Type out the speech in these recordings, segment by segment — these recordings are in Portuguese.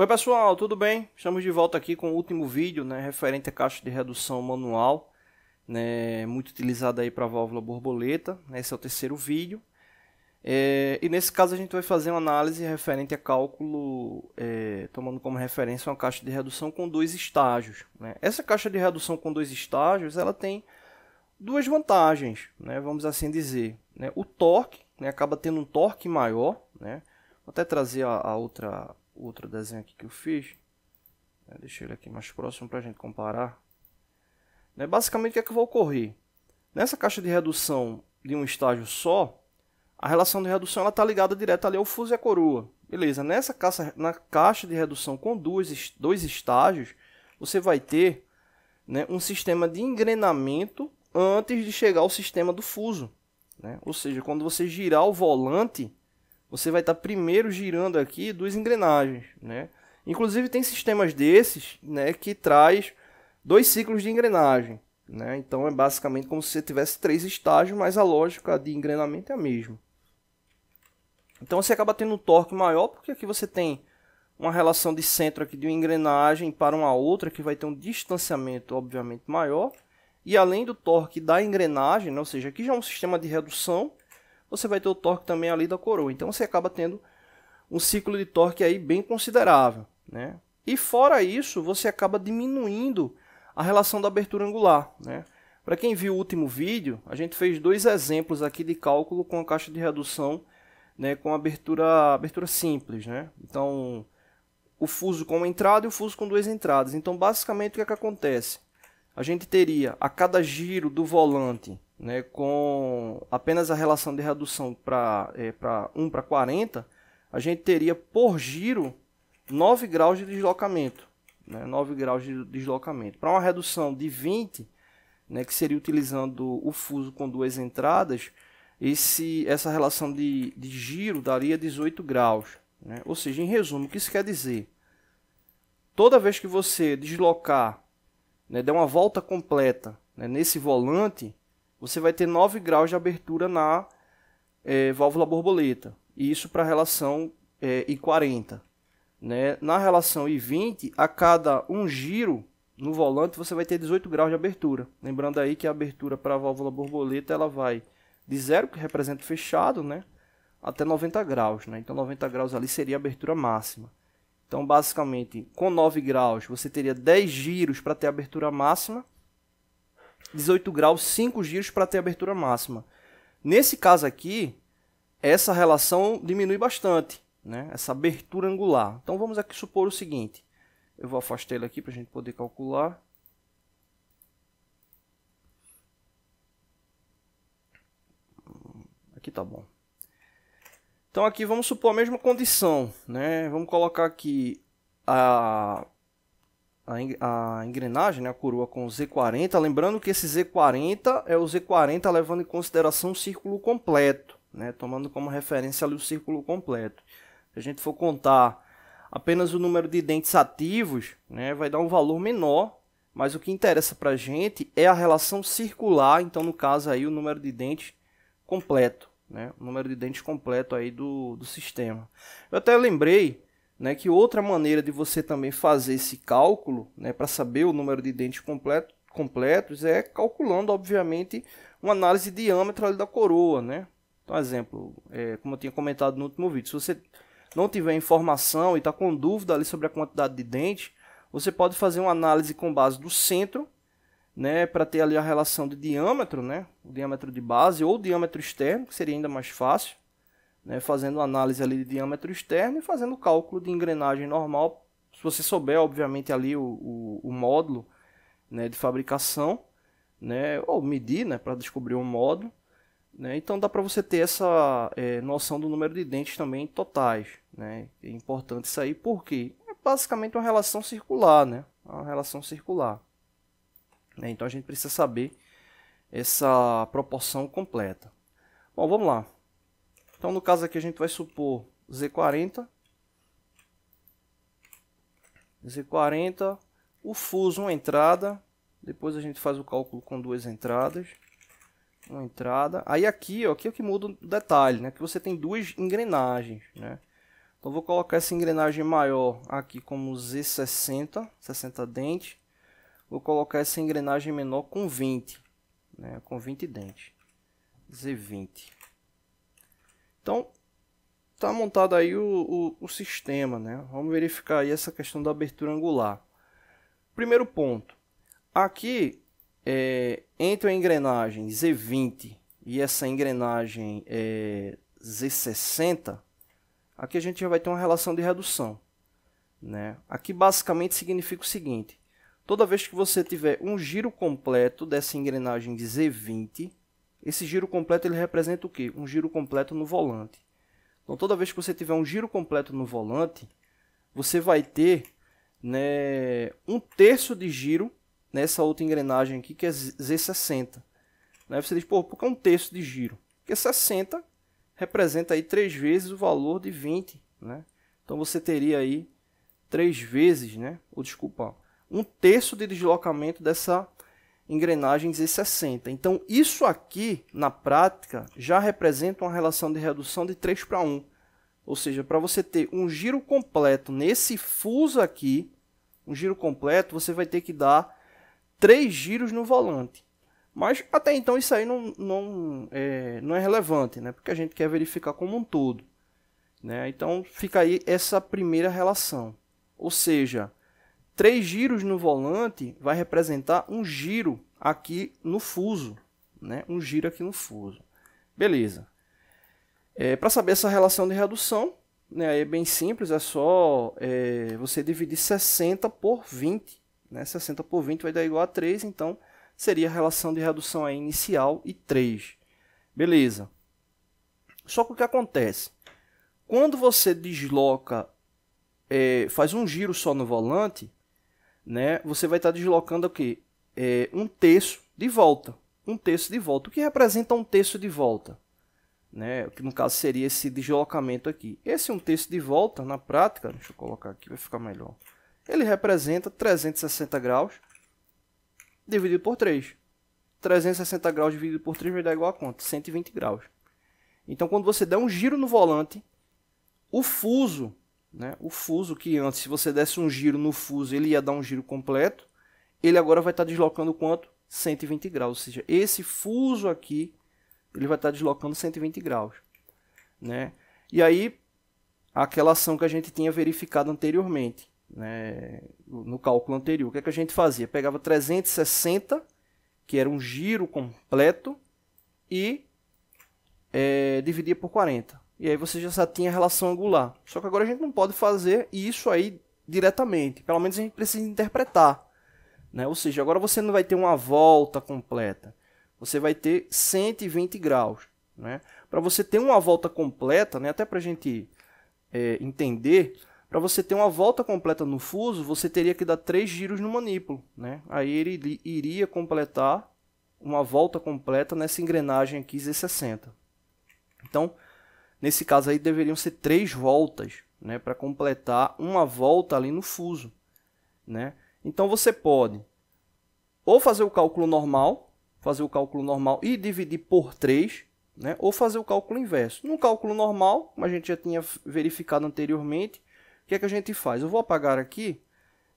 Oi pessoal, tudo bem? Estamos de volta aqui com o último vídeo né, referente à caixa de redução manual, né, muito utilizada para a válvula borboleta, esse é o terceiro vídeo. É, e nesse caso a gente vai fazer uma análise referente a cálculo, é, tomando como referência uma caixa de redução com dois estágios. Né? Essa caixa de redução com dois estágios, ela tem duas vantagens, né, vamos assim dizer. Né? O torque, né, acaba tendo um torque maior, né. vou até trazer a, a outra outro desenho aqui que eu fiz. Né? Deixei ele aqui mais próximo para a gente comparar. Né? Basicamente, o que é que vai ocorrer? Nessa caixa de redução de um estágio só, a relação de redução está ligada direto ali ao fuso e à coroa. Beleza, nessa caixa, na caixa de redução com dois, dois estágios, você vai ter né, um sistema de engrenamento antes de chegar ao sistema do fuso. Né? Ou seja, quando você girar o volante, você vai estar tá primeiro girando aqui duas engrenagens, né? Inclusive tem sistemas desses, né, que traz dois ciclos de engrenagem, né? Então é basicamente como se você tivesse três estágios, mas a lógica de engrenamento é a mesma. Então você acaba tendo um torque maior porque aqui você tem uma relação de centro aqui de uma engrenagem para uma outra que vai ter um distanciamento obviamente maior e além do torque da engrenagem, né? ou seja, aqui já é um sistema de redução você vai ter o torque também ali da coroa. Então você acaba tendo um ciclo de torque aí bem considerável, né? E fora isso, você acaba diminuindo a relação da abertura angular, né? Para quem viu o último vídeo, a gente fez dois exemplos aqui de cálculo com a caixa de redução, né, com abertura abertura simples, né? Então, o fuso com uma entrada e o fuso com duas entradas. Então, basicamente o que, é que acontece? A gente teria a cada giro do volante né, com apenas a relação de redução para é, 1 para 40, a gente teria por giro 9 graus de deslocamento. Né, 9 graus de deslocamento. Para uma redução de 20, né, que seria utilizando o fuso com duas entradas, esse, essa relação de, de giro daria 18 graus. Né? Ou seja, em resumo, o que isso quer dizer? Toda vez que você deslocar, né, der uma volta completa né, nesse volante, você vai ter 9 graus de abertura na é, válvula borboleta. E isso para a relação é, I40. Né? Na relação I20, a cada um giro no volante você vai ter 18 graus de abertura. Lembrando aí que a abertura para a válvula borboleta ela vai de zero, que representa fechado, né? até 90 graus. Né? Então 90 graus ali seria a abertura máxima. Então basicamente com 9 graus você teria 10 giros para ter a abertura máxima 18 graus, 5 giros para ter abertura máxima. Nesse caso aqui, essa relação diminui bastante, né? essa abertura angular. Então vamos aqui supor o seguinte, eu vou afastar ele aqui para a gente poder calcular. Aqui tá bom. Então aqui vamos supor a mesma condição, né? Vamos colocar aqui a a, engrenagem, né, a coroa com Z40. Lembrando que esse Z40 é o Z40 levando em consideração o círculo completo, né, tomando como referência ali o círculo completo. Se a gente for contar apenas o número de dentes ativos, né, vai dar um valor menor, mas o que interessa para a gente é a relação circular, então no caso aí o número de dentes completo. Né, o número de dentes completo aí do, do sistema. Eu até lembrei né, que outra maneira de você também fazer esse cálculo, né, para saber o número de dentes completo, completos, é calculando, obviamente, uma análise de diâmetro da coroa. Né? Então, exemplo, é, como eu tinha comentado no último vídeo, se você não tiver informação e está com dúvida ali sobre a quantidade de dentes, você pode fazer uma análise com base do centro, né, para ter ali a relação de diâmetro, né, o diâmetro de base ou diâmetro externo, que seria ainda mais fácil né, fazendo análise ali de diâmetro externo e fazendo cálculo de engrenagem normal, se você souber, obviamente, ali o, o, o módulo né, de fabricação, né, ou medir né, para descobrir o módulo. Né, então dá para você ter essa é, noção do número de dentes também totais. Né, é importante isso aí, porque é basicamente uma relação circular, né, uma relação circular. Né, então a gente precisa saber essa proporção completa. Bom, vamos lá. Então, no caso aqui, a gente vai supor Z40. Z40, o fuso, uma entrada. Depois a gente faz o cálculo com duas entradas. Uma entrada. Aí aqui, ó, aqui é o que muda o detalhe, né? Que você tem duas engrenagens, né? Então vou colocar essa engrenagem maior aqui como Z60, 60 dentes. Vou colocar essa engrenagem menor com 20, né? Com 20 dentes. Z20. Então, está montado aí o, o, o sistema, né? Vamos verificar aí essa questão da abertura angular. Primeiro ponto. Aqui, é, entre a engrenagem Z20 e essa engrenagem é, Z60, aqui a gente já vai ter uma relação de redução. Né? Aqui basicamente significa o seguinte, toda vez que você tiver um giro completo dessa engrenagem de Z20, esse giro completo ele representa o quê? Um giro completo no volante. Então toda vez que você tiver um giro completo no volante, você vai ter né, um terço de giro nessa outra engrenagem aqui que é Z60. Né? Você diz, pô, por que um terço de giro? Porque 60 representa aí 3 vezes o valor de 20. Né? Então você teria aí 3 vezes, né? ou desculpa, um terço de deslocamento dessa engrenagens e 60. Então, isso aqui, na prática, já representa uma relação de redução de 3 para 1. Ou seja, para você ter um giro completo nesse fuso aqui, um giro completo, você vai ter que dar 3 giros no volante. Mas até então isso aí não, não, é, não é relevante, né? porque a gente quer verificar como um todo. Né? Então fica aí essa primeira relação. Ou seja, Três giros no volante vai representar um giro aqui no fuso, né? Um giro aqui no fuso. Beleza. É, Para saber essa relação de redução, né, é bem simples, é só é, você dividir 60 por 20. Né? 60 por 20 vai dar igual a 3, então seria a relação de redução aí inicial e 3. Beleza. Só que o que acontece? Quando você desloca, é, faz um giro só no volante, né, você vai estar tá deslocando o quê? É, um terço de volta. Um terço de volta. O que representa um terço de volta? Né, que no caso seria esse deslocamento aqui. Esse um terço de volta, na prática, deixa eu colocar aqui, vai ficar melhor. Ele representa 360 graus dividido por 3. 360 graus dividido por 3 vai dar igual a quanto? 120 graus. Então, quando você dá um giro no volante, o fuso né? O fuso, que antes, se você desse um giro no fuso, ele ia dar um giro completo, ele agora vai estar tá deslocando quanto? 120 graus. Ou seja, esse fuso aqui, ele vai estar tá deslocando 120 graus. Né? E aí, aquela ação que a gente tinha verificado anteriormente, né? no cálculo anterior, o que, é que a gente fazia? Pegava 360, que era um giro completo, e é, dividia por 40. E aí você já sabe, tinha relação angular. Só que agora a gente não pode fazer isso aí diretamente. Pelo menos a gente precisa interpretar. Né? Ou seja, agora você não vai ter uma volta completa. Você vai ter 120 graus. Né? Para você ter uma volta completa, né? até para a gente é, entender, para você ter uma volta completa no fuso, você teria que dar três giros no manípulo. Né? Aí ele iria completar uma volta completa nessa engrenagem aqui Z60. Então, Nesse caso aí deveriam ser três voltas, né, para completar uma volta ali no fuso, né? Então você pode ou fazer o cálculo normal, fazer o cálculo normal e dividir por 3, né? Ou fazer o cálculo inverso. No cálculo normal, como a gente já tinha verificado anteriormente, o que é que a gente faz? Eu vou apagar aqui,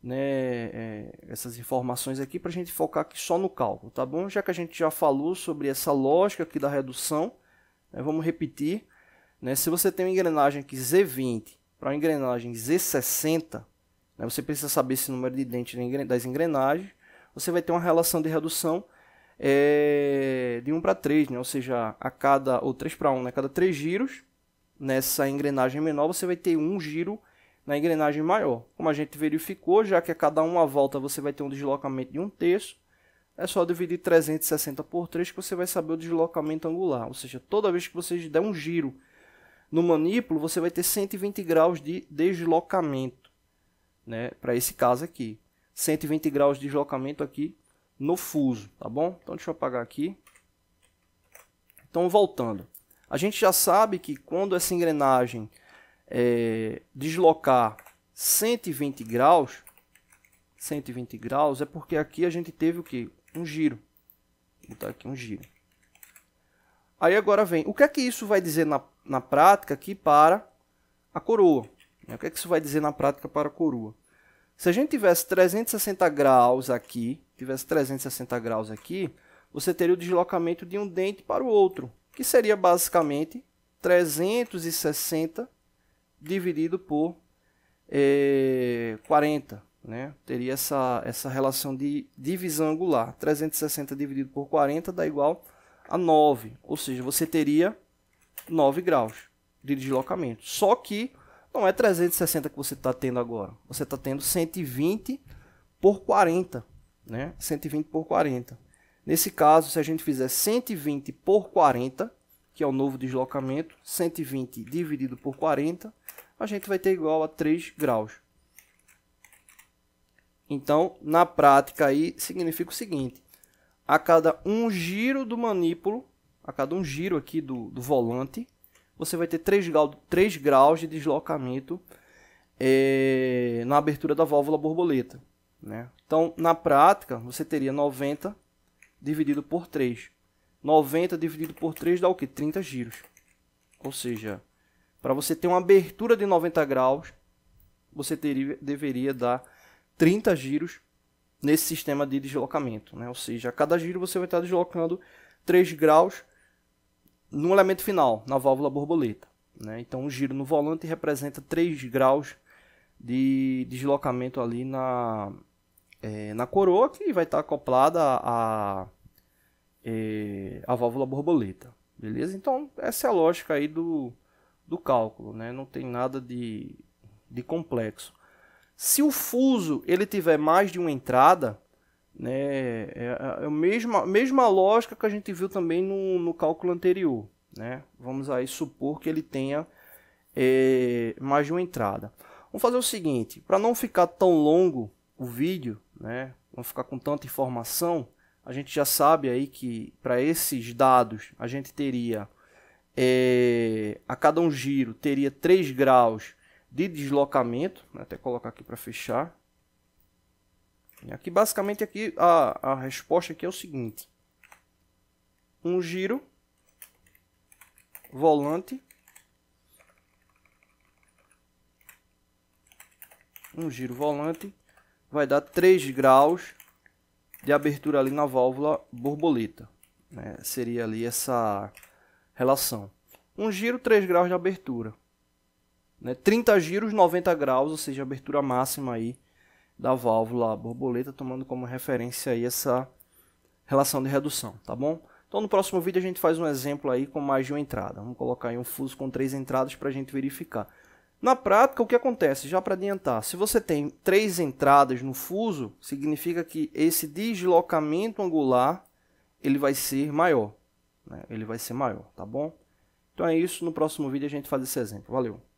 né, é, essas informações aqui para a gente focar aqui só no cálculo, tá bom? Já que a gente já falou sobre essa lógica aqui da redução, né, vamos repetir. Né? Se você tem uma engrenagem aqui Z20 para uma engrenagem Z60, né? você precisa saber esse número de dentes das engrenagens, você vai ter uma relação de redução é, de 1 para 3, né? ou seja, a cada, ou 3 para 1, né? a cada 3 giros, nessa engrenagem menor, você vai ter um giro na engrenagem maior. Como a gente verificou, já que a cada uma volta você vai ter um deslocamento de um terço, é só dividir 360 por 3 que você vai saber o deslocamento angular. Ou seja, toda vez que você der um giro no manípulo, você vai ter 120 graus de deslocamento, né? Para esse caso aqui. 120 graus de deslocamento aqui no fuso, tá bom? Então deixa eu apagar aqui. Então voltando. A gente já sabe que quando essa engrenagem é, deslocar 120 graus, 120 graus é porque aqui a gente teve o que? Um giro. Vou botar aqui um giro. Aí agora vem, o que é que isso vai dizer na, na prática aqui para a coroa? O que é que isso vai dizer na prática para a coroa? Se a gente tivesse 360 graus aqui, tivesse 360 graus aqui, você teria o deslocamento de um dente para o outro, que seria basicamente 360 dividido por é, eh, 40. Né? Teria essa, essa relação de divisão angular. 360 dividido por 40 dá igual a 9, ou seja, você teria 9 graus de deslocamento. Só que não é 360 que você está tendo agora, você está tendo 120 por 40, né? 120 por 40. Nesse caso, se a gente fizer 120 por 40, que é o novo deslocamento, 120 dividido por 40, a gente vai ter igual a 3 graus. Então, na prática aí, significa o seguinte, a cada um giro do manípulo, a cada um giro aqui do, do volante, você vai ter 3 graus, graus de deslocamento é, na abertura da válvula borboleta. Né? Então, na prática, você teria 90 dividido por 3. 90 dividido por 3 dá o quê? 30 giros. Ou seja, para você ter uma abertura de 90 graus, você teria, deveria dar 30 giros nesse sistema de deslocamento. Né? Ou seja, a cada giro você vai estar deslocando 3 graus no elemento final, na válvula borboleta. Né? Então, o um giro no volante representa 3 graus de deslocamento ali na, é, na coroa, que vai estar acoplada à, é, à válvula borboleta. Beleza? Então, essa é a lógica aí do, do cálculo. Né? Não tem nada de, de complexo. Se o fuso ele tiver mais de uma entrada, né, é a é, é mesma, mesma lógica que a gente viu também no, no cálculo anterior. Né? Vamos aí supor que ele tenha é, mais de uma entrada. Vamos fazer o seguinte, para não ficar tão longo o vídeo, né, não ficar com tanta informação, a gente já sabe aí que para esses dados a gente teria é, a cada um giro teria 3 graus de deslocamento. Vou né, até colocar aqui para fechar. E aqui basicamente aqui a, a resposta aqui é o seguinte. Um giro, volante, um giro volante, vai dar 3 graus de abertura ali na válvula borboleta. Né? Seria ali essa relação. Um giro, 3 graus de abertura. Né? 30 giros, 90 graus, ou seja, abertura máxima aí da válvula borboleta, tomando como referência aí essa relação de redução, tá bom? Então no próximo vídeo a gente faz um exemplo aí com mais de uma entrada. Vamos colocar aí um fuso com três entradas para a gente verificar. Na prática, o que acontece? Já para adiantar, se você tem três entradas no fuso, significa que esse deslocamento angular ele vai ser maior. Né? Ele vai ser maior, tá bom? Então é isso. No próximo vídeo a gente faz esse exemplo. Valeu!